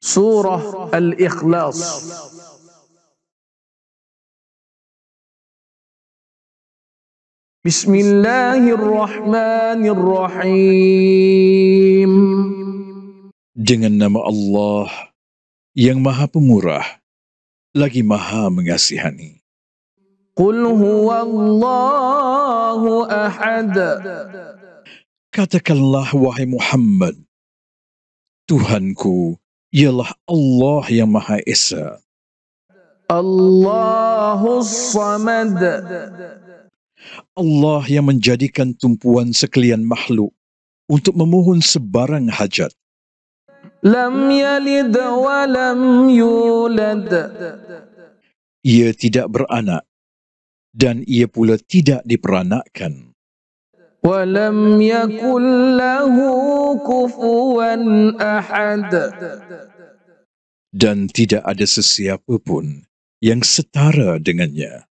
سورة الإخلاص بسم الله الرحمن الرحيم Dengan nama Allah yang maha pemurah lagi maha mengasihani. قُلْ هُوَ اللَّهُ ahad. Katakanlah wahai Muhammad, Tuhanku ialah Allah yang Maha Esa. Allahus Samad. Allah yang menjadikan tumpuan sekalian makhluk untuk memohon sebarang hajat. Lam yalid wa lam yulad. Ia tidak beranak dan ia pula tidak diperanakkan. Wa lam yakul lahu أحد dan tidak ada sesiapa pun yang setara dengannya